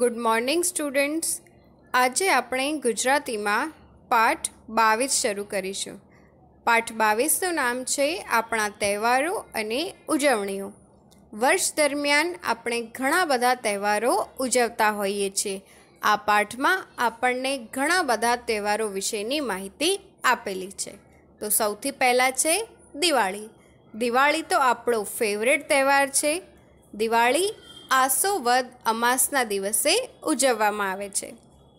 good morning students આજે આપણે ગુજરાતીમાં પાઠ બાવીસ શરૂ કરીશું પાઠ બાવીસનું નામ છે આપણા તહેવારો અને ઉજવણીઓ વર્ષ દરમિયાન આપણે ઘણા બધા તહેવારો ઉજવતા હોઈએ છીએ આ પાઠમાં આપણને ઘણા બધા તહેવારો વિશેની માહિતી આપેલી છે તો સૌથી પહેલાં છે દિવાળી દિવાળી તો આપણો ફેવરેટ તહેવાર છે દિવાળી આસો વદ અમાસના દિવસે ઉજવવામાં આવે છે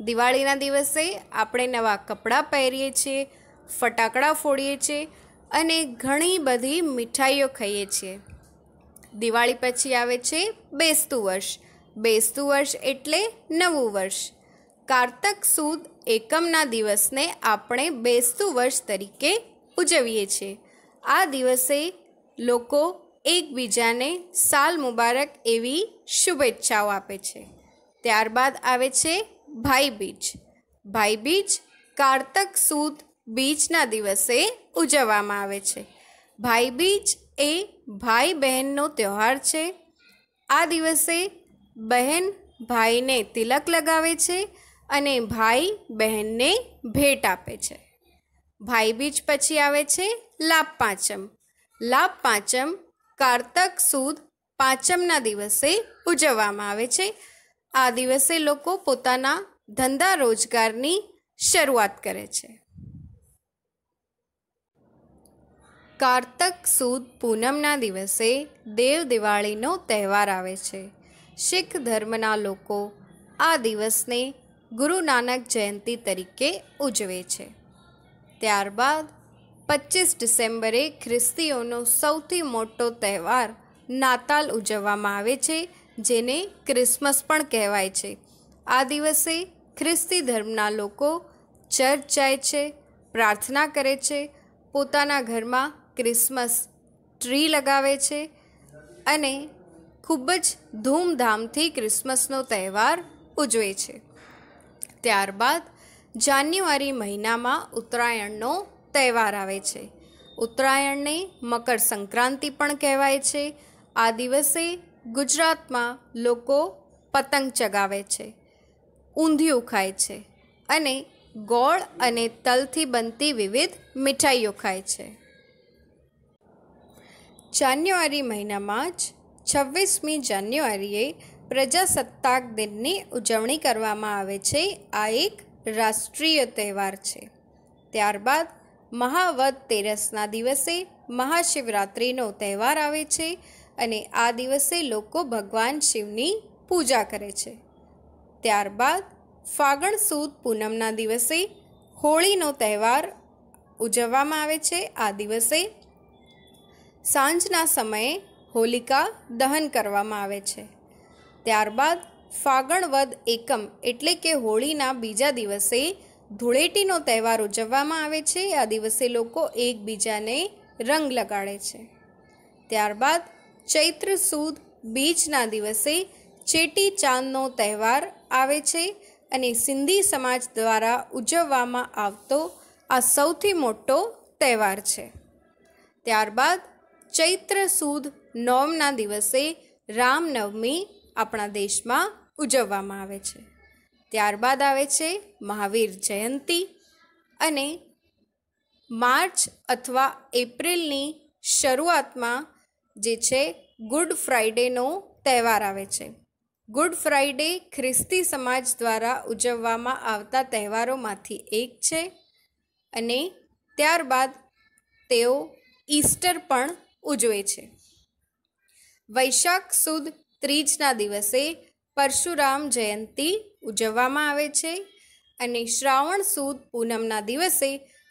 દિવાળીના દિવસે આપણે નવા કપડાં પહેરીએ છીએ ફટાકડા ફોડીએ છીએ અને ઘણી બધી મીઠાઈઓ ખાઈએ છીએ દિવાળી પછી આવે છે બેસતું વર્ષ બેસતું વર્ષ એટલે નવું વર્ષ કારતક સુદ એકમના દિવસને આપણે બેસતું વર્ષ તરીકે ઉજવીએ છીએ આ દિવસે લોકો એકબીજાને સાલ મુબારક એવી શુભેચ્છાઓ આપે છે ત્યારબાદ આવે છે ભાઈ બીજ ભાઈ બીજ કારતક સુદ બીજના દિવસે ઉજવવામાં આવે છે ભાઈ બીજ એ ભાઈ બહેનનો તહેવાર છે આ દિવસે બહેન ભાઈને તિલક લગાવે છે અને ભાઈ બહેનને ભેટ આપે છે ભાઈ બીજ પછી આવે છે લાભ પાંચમ લાભ પાંચમ કારતક સુદ પાંચમના દિવસે ઉજવવામાં આવે છે આ દિવસે લોકો પોતાના ધંધા રોજગારની શરૂઆત કરે છે કારતક સુદ પૂનમના દિવસે દેવ દિવાળીનો તહેવાર આવે છે શીખ ધર્મના લોકો આ દિવસને ગુરુ નાનક જયંતિ તરીકે ઉજવે છે ત્યારબાદ પચીસ ડિસેમ્બરે ખ્રિસ્તીઓનો સૌથી મોટો તહેવાર નાતાલ ઉજવવામાં આવે છે જેને ક્રિસમસ પણ કહેવાય છે આ દિવસે ખ્રિસ્તી ધર્મના લોકો ચર્ચ જાય છે પ્રાર્થના કરે છે પોતાના ઘરમાં ક્રિસમસ ટ્રી લગાવે છે અને ખૂબ જ ધૂમધામથી ક્રિસમસનો તહેવાર ઉજવે છે ત્યારબાદ જાન્યુઆરી મહિનામાં ઉત્તરાયણનો તહેવાર આવે છે ઉત્તરાયણને મકર સંક્રાંતિ પણ કહેવાય છે આ દિવસે ગુજરાતમાં લોકો પતંગ ચગાવે છે ઊંધિયું ખાય છે અને ગોળ અને તલથી બનતી વિવિધ મીઠાઈઓ ખાય છે જાન્યુઆરી મહિનામાં જ છવ્વીસમી જાન્યુઆરીએ પ્રજાસત્તાક દિનની ઉજવણી કરવામાં આવે છે આ એક રાષ્ટ્રીય તહેવાર છે ત્યારબાદ મહાવદ તેરસના દિવસે મહાશિવરાત્રિનો તહેવાર આવે છે અને આ દિવસે લોકો ભગવાન શિવની પૂજા કરે છે ત્યારબાદ ફાગણ સુદ પૂનમના દિવસે હોળીનો તહેવાર ઉજવવામાં આવે છે આ દિવસે સાંજના સમયે હોલિકા દહન કરવામાં આવે છે ત્યારબાદ ફાગણ વદ એકમ એટલે કે હોળીના બીજા દિવસે ધૂળેટીનો તહેવાર ઉજવવામાં આવે છે આ દિવસે લોકો એકબીજાને રંગ લગાડે છે ત્યારબાદ ચૈત્ર સુદ બીજના દિવસે ચેટી ચાંદનો તહેવાર આવે છે અને સિંધી સમાજ દ્વારા ઉજવવામાં આવતો આ સૌથી મોટો તહેવાર છે ત્યારબાદ ચૈત્ર સુદ નવમના દિવસે રામનવમી આપણા દેશમાં ઉજવવામાં આવે છે ત્યારબાદ આવે છે મહાવીર જયંતી અને માર્ચ અથવા એપ્રિલની શરૂઆતમાં જે છે ગુડ ફ્રાઇડેનો તહેવાર આવે છે ગુડ ફ્રાઇડે ખ્રિસ્તી સમાજ દ્વારા ઉજવવામાં આવતા તહેવારોમાંથી એક છે અને ત્યારબાદ તેઓ ઈસ્ટર પણ ઉજવે છે વૈશાખ સુદ ત્રીજના દિવસે પરશુરામ જયંતિ ઉજવવામાં આવે છે અને શ્રાવણ સુદ પૂનમના દિવસે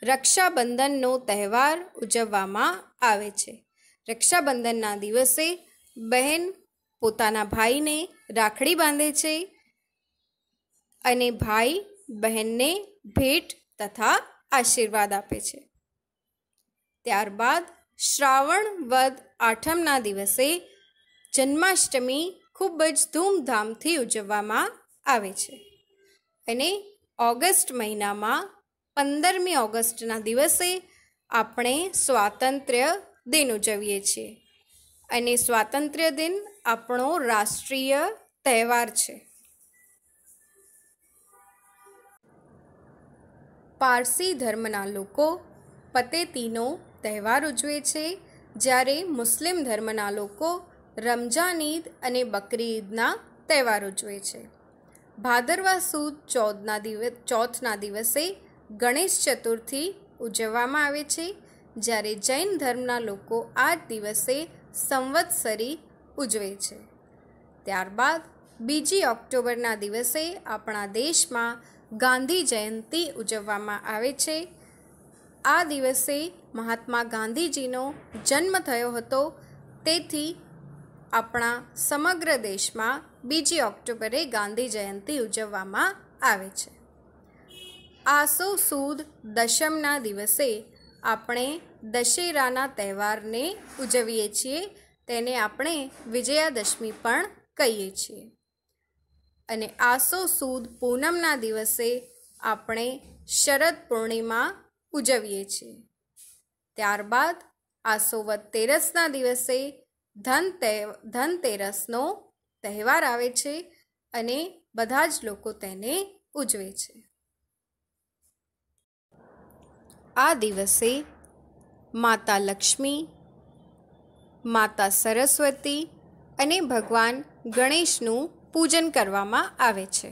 રક્ષાબંધનનો તહેવાર ઉજવવામાં આવે છે રક્ષાબંધનના દિવસે બહેન પોતાના ભાઈને રાખડી બાંધે છે અને ભાઈ બહેનને ભેટ તથા આશીર્વાદ આપે છે ત્યારબાદ શ્રાવણ વદ આઠમના દિવસે જન્માષ્ટમી ખૂબ જ ધૂમધામથી ઉજવવામાં આવે છે અને ઓગસ્ટ મહિનામાં પંદરમી ઓગસ્ટના દિવસે આપણે સ્વાતંત્ર્ય દિન ઉજવીએ છીએ અને સ્વાતંત્ર્ય દિન આપણો રાષ્ટ્રીય તહેવાર છે પારસી ધર્મના લોકો પતેતીનો તહેવાર ઉજવે છે જ્યારે મુસ્લિમ ધર્મના લોકો રમજાન ઈદ અને બકરી ઈદના તહેવારો જોઈએ છે ભાદરવા સુદ ચૌદના દિવસ ચોથના દિવસે ગણેશ ચતુર્થી ઉજવવામાં આવે છે જ્યારે જૈન ધર્મના લોકો આ દિવસે સંવત્સરી ઉજવે છે ત્યારબાદ બીજી ઓક્ટોબરના દિવસે આપણા દેશમાં ગાંધી જયંતિ ઉજવવામાં આવે છે આ દિવસે મહાત્મા ગાંધીજીનો જન્મ થયો હતો તેથી આપણા સમગ્ર દેશમાં બીજી ઓક્ટોબરે ગાંધી જયંતિ ઉજવવામાં આવે છે આસો સૂદ દશમના દિવસે આપણે દશેરાના તહેવારને ઉજવીએ છીએ તેને આપણે વિજયાદશમી પણ કહીએ છીએ અને આસો સૂદ પૂનમના દિવસે આપણે શરદ પૂર્ણિમા ઉજવીએ છીએ ત્યારબાદ આસો આસોવત તેરસના દિવસે ધનતે ધનતેરસનો તહેવાર આવે છે અને બધા જ લોકો તેને ઉજવે છે આ દિવસે માતા લક્ષ્મી માતા સરસ્વતી અને ભગવાન ગણેશનું પૂજન કરવામાં આવે છે